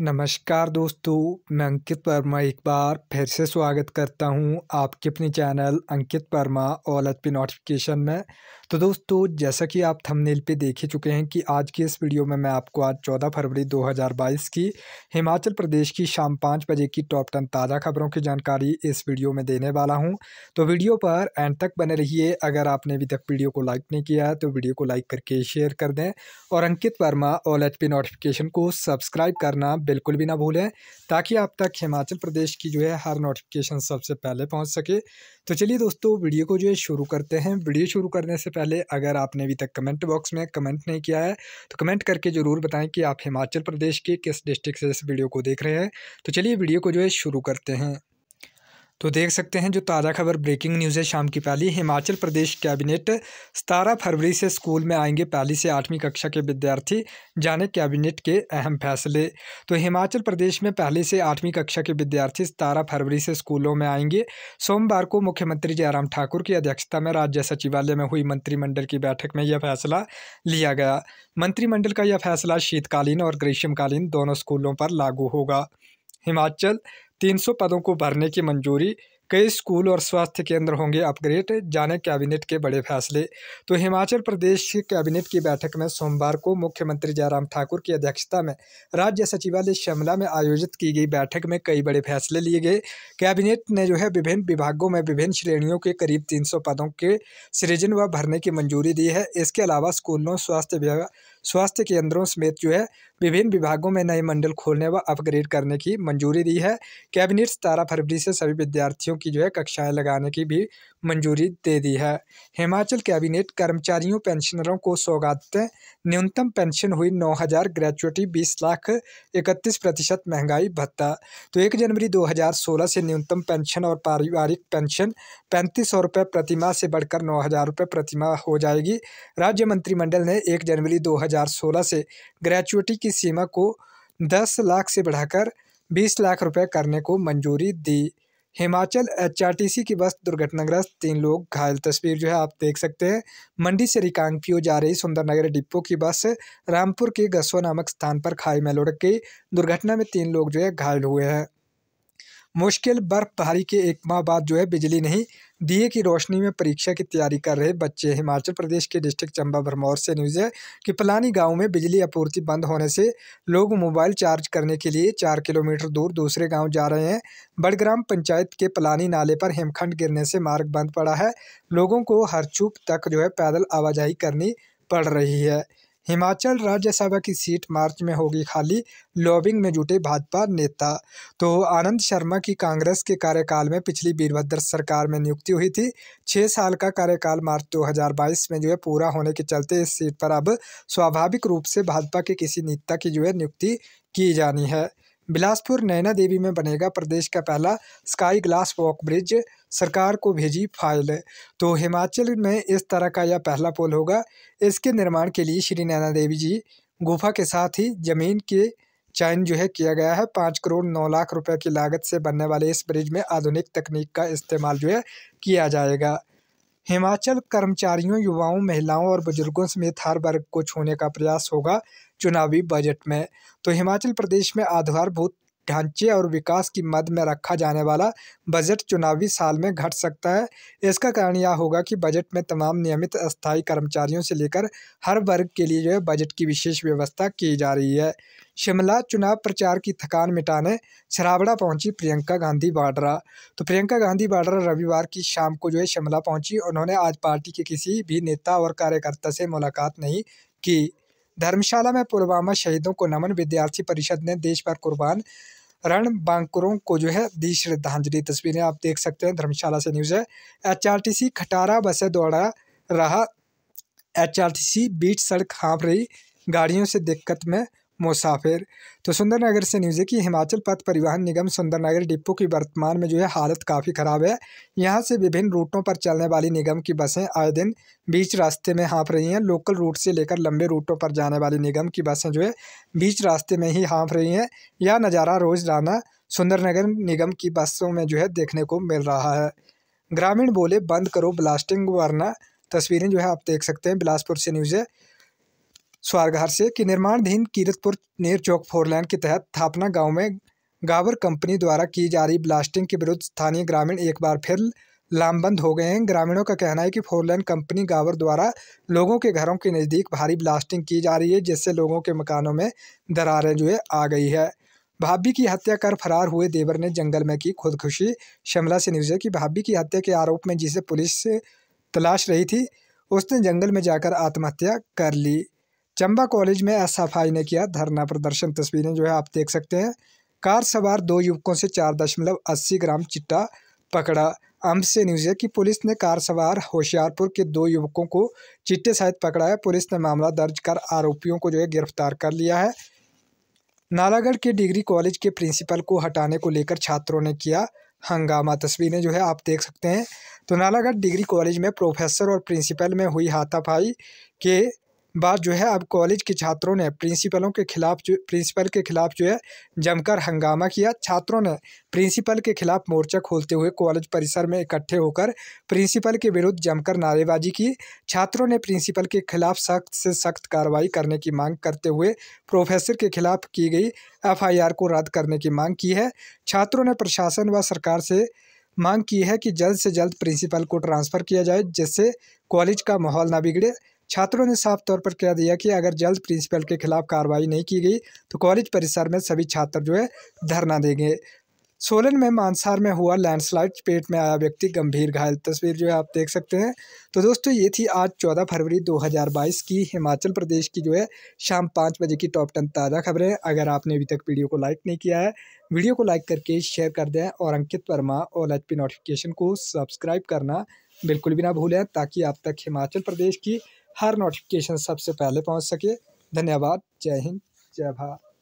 नमस्कार दोस्तों मैं अंकित वर्मा एक बार फिर से स्वागत करता हूं आपके अपने channel Ankit Verma all H notification में तो दोस्तों जैसा कि आप थंबनेल पे देख ही चुके हैं कि आज की इस वीडियो में मैं आपको आज 14 फरवरी 2022 की हिमाचल प्रदेश की शाम पाँच बजे की टॉप टेन ताज़ा खबरों की जानकारी इस वीडियो में देने वाला हूँ तो वीडियो पर एंड तक बने रहिए अगर आपने अभी तक वीडियो को लाइक नहीं किया है तो वीडियो को लाइक करके शेयर कर दें और Ankit Verma all H notification को सब्सक्राइब करना बिल्कुल भी ना भूलें ताकि आप तक हिमाचल प्रदेश की जो है हर नोटिफिकेशन सबसे पहले पहुंच सके तो चलिए दोस्तों वीडियो को जो है शुरू करते हैं वीडियो शुरू करने से पहले अगर आपने अभी तक कमेंट बॉक्स में कमेंट नहीं किया है तो कमेंट करके ज़रूर बताएँ कि आप हिमाचल प्रदेश के किस डिस्ट्रिक्ट से इस वीडियो को देख रहे हैं तो चलिए वीडियो को जो है शुरू करते हैं तो देख सकते हैं जो ताज़ा खबर ब्रेकिंग न्यूज़ है शाम की पहली हिमाचल प्रदेश कैबिनेट सतारह फरवरी से स्कूल में आएंगे पहली से आठवीं कक्षा के विद्यार्थी जाने कैबिनेट के अहम फैसले तो हिमाचल प्रदेश में पहली से आठवीं कक्षा के विद्यार्थी सतारह फरवरी से स्कूलों में आएंगे सोमवार को मुख्यमंत्री जयराम ठाकुर की अध्यक्षता में राज्य सचिवालय में हुई मंत्रिमंडल की बैठक में यह फैसला लिया गया मंत्रिमंडल का यह फैसला शीतकालीन और ग्रीष्मकालीन दोनों स्कूलों पर लागू होगा हिमाचल तीन सौ पदों को भरने की मंजूरी कई स्कूल और स्वास्थ्य केंद्र होंगे अपग्रेड जाने कैबिनेट के बड़े फैसले तो हिमाचल प्रदेश कैबिनेट की बैठक में सोमवार को मुख्यमंत्री जयराम ठाकुर की अध्यक्षता में राज्य सचिवालय शिमला में आयोजित की गई बैठक में कई बड़े फैसले लिए गए कैबिनेट ने जो है विभिन्न विभागों में विभिन्न श्रेणियों के करीब तीन पदों के सृजन व भरने की मंजूरी दी है इसके अलावा स्कूलों स्वास्थ्य स्वास्थ्य केंद्रों समेत जो है विभिन्न विभागों में नए मंडल खोलने व अपग्रेड करने की मंजूरी दी है कैबिनेट सतारह फरवरी से सभी विद्यार्थियों की जो है कक्षाएं लगाने की भी मंजूरी दे दी है हिमाचल कैबिनेट कर्मचारियों पेंशनरों को सौगातें न्यूनतम पेंशन हुई नौ हज़ार ग्रेचुटी बीस लाख इकतीस प्रतिशत महंगाई भत्ता तो एक जनवरी 2016 से न्यूनतम पेंशन और पारिवारिक पेंशन पैंतीस सौ रुपये प्रतिमा से बढ़कर नौ हज़ार रुपये प्रतिमा हो जाएगी राज्य मंत्रिमंडल ने एक जनवरी सोलह से ग्रेचुटी की सीमा को 10 लाख से बढ़ाकर 20 लाख रुपए करने को मंजूरी दी हिमाचल एचआरटीसी की बस दुर्घटनाग्रस्त तीन लोग घायल तस्वीर जो है आप देख सकते हैं मंडी से रिकांगपियो जा रही सुंदरनगर डिपो की बस रामपुर के गसवा नामक स्थान पर खाई में लुढ़क गई दुर्घटना में तीन लोग जो है घायल हुए हैं मुश्किल बर्फबारी के एक माह बाद जो है बिजली नहीं दिए की रोशनी में परीक्षा की तैयारी कर रहे बच्चे हिमाचल प्रदेश के डिस्ट्रिक्ट चंबा भरमौर से न्यूज़ है कि पलानी गांव में बिजली आपूर्ति बंद होने से लोग मोबाइल चार्ज करने के लिए चार किलोमीटर दूर दूसरे गांव जा रहे हैं बड़ग्राम पंचायत के पलानी नाले पर हिमखंड गिरने से मार्ग बंद पड़ा है लोगों को हरचूप तक जो है पैदल आवाजाही करनी पड़ रही है हिमाचल राज्यसभा की सीट मार्च में होगी खाली लॉबिंग में जुटे भाजपा नेता तो आनंद शर्मा की कांग्रेस के कार्यकाल में पिछली वीरभद्र सरकार में नियुक्ति हुई थी छः साल का कार्यकाल मार्च 2022 में जो है पूरा होने के चलते इस सीट पर अब स्वाभाविक रूप से भाजपा के किसी नेता की जो है नियुक्ति की जानी है बिलासपुर नैना देवी में बनेगा प्रदेश का पहला स्काई ग्लास वॉक ब्रिज सरकार को भेजी फाइल तो हिमाचल में इस तरह का यह पहला पुल होगा इसके निर्माण के लिए श्री नैना देवी जी गुफा के साथ ही जमीन के चयन जो है किया गया है पाँच करोड़ नौ लाख रुपए की लागत से बनने वाले इस ब्रिज में आधुनिक तकनीक का इस्तेमाल जो है किया जाएगा हिमाचल कर्मचारियों युवाओं महिलाओं और बुजुर्गों समेत हर वर्ग को छूने का प्रयास होगा चुनावी बजट में तो हिमाचल प्रदेश में आधारभूत ढांचे और विकास की मद में रखा जाने वाला बजट चुनावी साल में घट सकता है इसका कारण यह होगा कि बजट में तमाम नियमित स्थायी कर्मचारियों से लेकर हर वर्ग के लिए जो है बजट की विशेष व्यवस्था की जा रही है शिमला चुनाव प्रचार की थकान मिटाने छराबड़ा पहुंची प्रियंका गांधी वाड्रा तो प्रियंका गांधी वाड्रा रविवार की शाम को जो है शिमला पहुँची उन्होंने आज पार्टी के किसी भी नेता और कार्यकर्ता से मुलाकात नहीं की धर्मशाला में पुलवामा शहीदों को नमन विद्यार्थी परिषद ने देश पर कुर्बान रण बांकुरों को जो है दी श्रद्धांजलि तस्वीरें आप देख सकते हैं धर्मशाला से न्यूज़ है एच आर टी सी खटारा बसें दौड़ा रहा एच आर टी सी बीच सड़क हाँप रही गाड़ियों से दिक्कत में मुसाफिर तो सुंदरनगर से न्यूज़ है कि हिमाचल पथ परिवहन निगम सुंदरनगर डिपो की वर्तमान में जो है हालत काफ़ी ख़राब है यहाँ से विभिन्न रूटों पर चलने वाली निगम की बसें आए दिन बीच रास्ते में हाँफ रही हैं लोकल रूट से लेकर लंबे रूटों पर जाने वाली निगम की बसें जो है बीच रास्ते में ही हाँफ रही हैं यह नज़ारा रोज़ाना सुंदरनगर निगम की बसों में जो है देखने को मिल रहा है ग्रामीण बोले बंद करो ब्लास्टिंग वरना तस्वीरें जो है आप देख सकते हैं बिलासपुर से न्यूज़ है स्वारघार से कि निर्माणधीन कीरतपुर नेर चौक लाइन के तहत थापना गांव में गावर कंपनी द्वारा की जा रही ब्लास्टिंग के विरुद्ध स्थानीय ग्रामीण एक बार फिर लामबंद हो गए हैं ग्रामीणों का कहना है कि फोरलाइन कंपनी गावर द्वारा लोगों के घरों के नज़दीक भारी ब्लास्टिंग की जा रही है जिससे लोगों के मकानों में दरारें जो है आ गई है भाभी की हत्या कर फरार हुए देवर ने जंगल में की खुदकुशी शिमला से न्यूज़ है कि भाभी की हत्या के आरोप में जिसे पुलिस तलाश रही थी उसने जंगल में जाकर आत्महत्या कर ली चंबा कॉलेज में एसएफआई ने किया धरना प्रदर्शन तस्वीरें जो है आप देख सकते हैं कार सवार दो युवकों से चार दशमलव अस्सी ग्राम चिट्टा पकड़ा अम्ब से न्यूज़ है कि पुलिस ने कार सवार होशियारपुर के दो युवकों को चिट्टे सहित पकड़ा है पुलिस ने मामला दर्ज कर आरोपियों को जो है गिरफ्तार कर लिया है नालागढ़ के डिग्री कॉलेज के प्रिंसिपल को हटाने को लेकर छात्रों ने किया हंगामा तस्वीरें जो है आप देख सकते हैं तो नालागढ़ डिग्री कॉलेज में प्रोफेसर और प्रिंसिपल में हुई हाथापाई के बार जो है अब कॉलेज के छात्रों ने प्रिंसिपलों के खिलाफ जो प्रिंसिपल के खिलाफ जो है जमकर हंगामा किया छात्रों ने प्रिंसिपल के खिलाफ मोर्चा खोलते हुए कॉलेज परिसर में इकट्ठे होकर प्रिंसिपल के विरुद्ध जमकर नारेबाजी की छात्रों ने प्रिंसिपल के खिलाफ सख्त से सख्त कार्रवाई करने की मांग करते हुए प्रोफेसर के खिलाफ की गई एफ को रद्द करने की मांग की है छात्रों ने प्रशासन व सरकार से मांग की है कि जल्द से जल्द प्रिंसिपल को ट्रांसफ़र किया जाए जिससे कॉलेज का माहौल ना बिगड़े छात्रों ने साफ तौर पर कह दिया कि अगर जल्द प्रिंसिपल के खिलाफ कार्रवाई नहीं की गई तो कॉलेज परिसर में सभी छात्र जो है धरना देंगे सोलन में मानसार में हुआ लैंडस्लाइड पेट में आया व्यक्ति गंभीर घायल तस्वीर जो है आप देख सकते हैं तो दोस्तों ये थी आज चौदह फरवरी 2022 की हिमाचल प्रदेश की जो है शाम पाँच बजे की टॉप टेन ताज़ा खबरें अगर आपने अभी तक वीडियो को लाइक नहीं किया है वीडियो को लाइक करके शेयर कर दें और अंकित वर्मा और एच नोटिफिकेशन को सब्सक्राइब करना बिल्कुल भी ना भूलें ताकि आप तक हिमाचल प्रदेश की हर नोटिफिकेशन सबसे पहले पहुंच सके धन्यवाद जय हिंद जय भारत